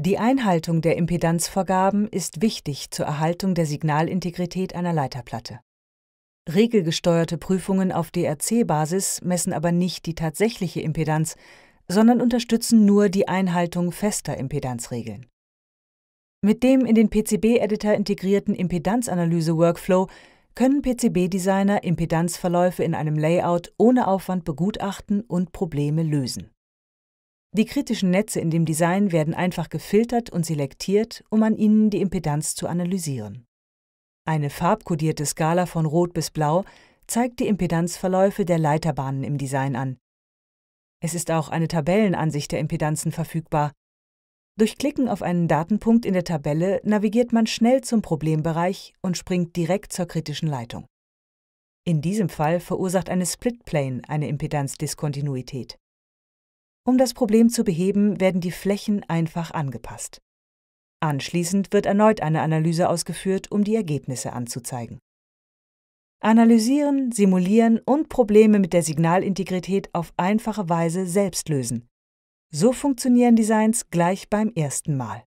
Die Einhaltung der Impedanzvorgaben ist wichtig zur Erhaltung der Signalintegrität einer Leiterplatte. Regelgesteuerte Prüfungen auf DRC-Basis messen aber nicht die tatsächliche Impedanz, sondern unterstützen nur die Einhaltung fester Impedanzregeln. Mit dem in den PCB-Editor integrierten Impedanzanalyse-Workflow können PCB-Designer Impedanzverläufe in einem Layout ohne Aufwand begutachten und Probleme lösen die kritischen Netze in dem Design werden einfach gefiltert und selektiert, um an ihnen die Impedanz zu analysieren. Eine farbkodierte Skala von Rot bis Blau zeigt die Impedanzverläufe der Leiterbahnen im Design an. Es ist auch eine Tabellenansicht der Impedanzen verfügbar. Durch Klicken auf einen Datenpunkt in der Tabelle navigiert man schnell zum Problembereich und springt direkt zur kritischen Leitung. In diesem Fall verursacht eine Splitplane eine Impedanzdiskontinuität. Um das Problem zu beheben, werden die Flächen einfach angepasst. Anschließend wird erneut eine Analyse ausgeführt, um die Ergebnisse anzuzeigen. Analysieren, simulieren und Probleme mit der Signalintegrität auf einfache Weise selbst lösen. So funktionieren Designs gleich beim ersten Mal.